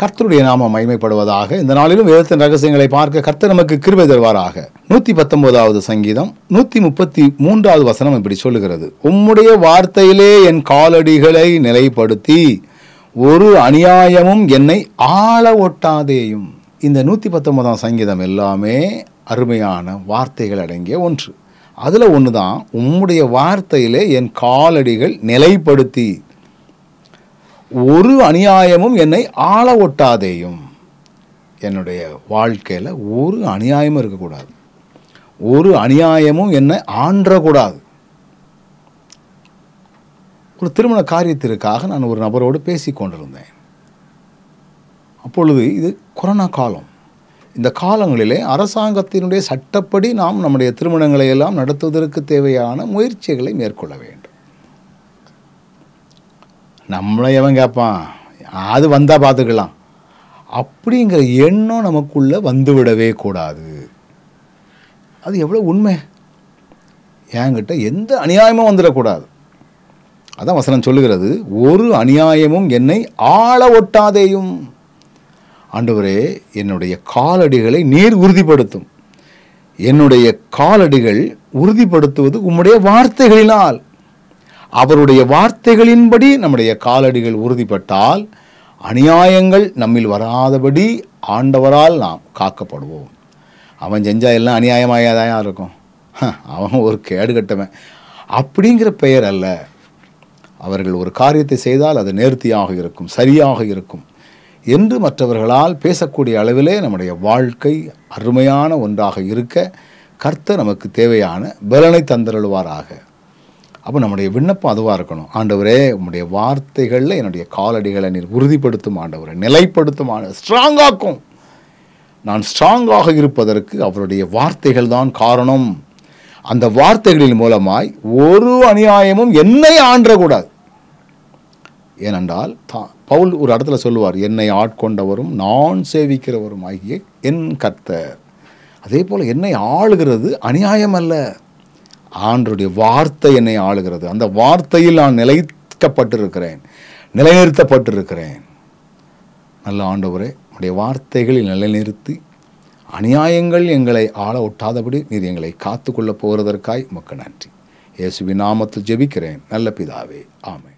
கர்த்தருடைய நாமம் மகிமைப்படுவதாக இந்த நாளிலும் வேதத்தின் ரகசியங்களை பார்க்க கர்த்தர் நமக்கு கிருபை தருவாராக நூற்றி பத்தொன்பதாவது சங்கீதம் நூற்றி முப்பத்தி மூன்றாவது வசனம் இப்படி சொல்லுகிறது உம்முடைய வார்த்தையிலே என் காலடிகளை நிலைப்படுத்தி ஒரு அநியாயமும் என்னை ஆள ஒட்டாதேயும் இந்த நூற்றி பத்தொன்பதாம் சங்கீதம் எல்லாமே அருமையான வார்த்தைகள் அடங்கிய ஒன்று அதில் ஒன்று தான் உம்முடைய வார்த்தையிலே என் காலடிகள் நிலைப்படுத்தி ஒரு அநியாயமும் என்னை ஆள ஒட்டாதேயும் என்னுடைய வாழ்க்கையில் ஒரு அநியாயமும் இருக்கக்கூடாது ஒரு அநியாயமும் என்னை ஆண்டக்கூடாது ஒரு திருமண காரியத்திற்காக நான் ஒரு நபரோடு பேசி கொண்டிருந்தேன் அப்பொழுது இது கொரோனா காலம் இந்த காலங்களிலே அரசாங்கத்தினுடைய சட்டப்படி நாம் நம்முடைய திருமணங்களை எல்லாம் நடத்துவதற்கு தேவையான முயற்சிகளை மேற்கொள்ள வேண்டும் நம்மளை எவன் கேட்பான் அது வந்தால் பார்த்துக்கலாம் அப்படிங்கிற எண்ணம் நமக்குள்ளே வந்துவிடவே கூடாது அது எவ்வளோ உண்மை என்கிட்ட எந்த அநியாயமும் வந்துடக்கூடாது அதான் வசனம் சொல்லுகிறது ஒரு அநியாயமும் என்னை ஆள ஒட்டாதேயும் ஆண்டவரே என்னுடைய காலடிகளை நீர் உறுதிப்படுத்தும் என்னுடைய காலடிகள் உறுதிப்படுத்துவது உம்முடைய வார்த்தைகளினால் அவருடைய வார்த்தைகளின்படி நம்முடைய காலடிகள் உறுதிப்பட்டால் அநியாயங்கள் நம்மில் வராதபடி ஆண்டவரால் நாம் காக்கப்படுவோம் அவன் செஞ்சா எல்லாம் அநியாயமாயாதான் இருக்கும் அவன் ஒரு கேடு கட்டவன் அப்படிங்கிற பெயர் அல்ல அவர்கள் ஒரு காரியத்தை செய்தால் அது நேர்த்தியாக இருக்கும் சரியாக இருக்கும் என்று மற்றவர்களால் பேசக்கூடிய அளவிலே நம்முடைய வாழ்க்கை அருமையான ஒன்றாக இருக்க கர்த்த நமக்கு தேவையான பலனை தந்தருள்வாராக அப்போ நம்முடைய விண்ணப்பம் அதுவாக இருக்கணும் ஆண்டவரே உங்களுடைய வார்த்தைகளில் என்னுடைய காலடிகளை நீர் உறுதிப்படுத்தும் ஆண்டவரை நிலைப்படுத்தும் ஆண்டு ஸ்ட்ராங்காக்கும் நான் ஸ்ட்ராங்காக இருப்பதற்கு அவருடைய வார்த்தைகள் தான் காரணம் அந்த வார்த்தைகளின் மூலமாய் ஒரு அநியாயமும் என்னை ஆண்டக்கூடாது ஏனென்றால் தான் பவுல் ஒரு இடத்துல சொல்லுவார் என்னை ஆட்கொண்டவரும் நான் சேவிக்கிறவரும் ஆகிய என் கர்த்தர் அதே போல் என்னை ஆளுகிறது அநியாயம் அல்ல ஆண்டருடைய வார்த்தை என்னை ஆளுகிறது அந்த வார்த்தையில் நான் நிலைக்கப்பட்டிருக்கிறேன் நிலைநிறுத்தப்பட்டிருக்கிறேன் நல்ல ஆண்டவரே உடைய வார்த்தைகளில் நிலைநிறுத்தி அநியாயங்கள் எங்களை ஆள ஒட்டாதபடி நீர் எங்களை காத்து கொள்ளப் போகிறதற்காய் மக்கள் நன்றி இயேசுவின் நாமத்தில் ஜெபிக்கிறேன் நல்ல பிதாவே ஆமை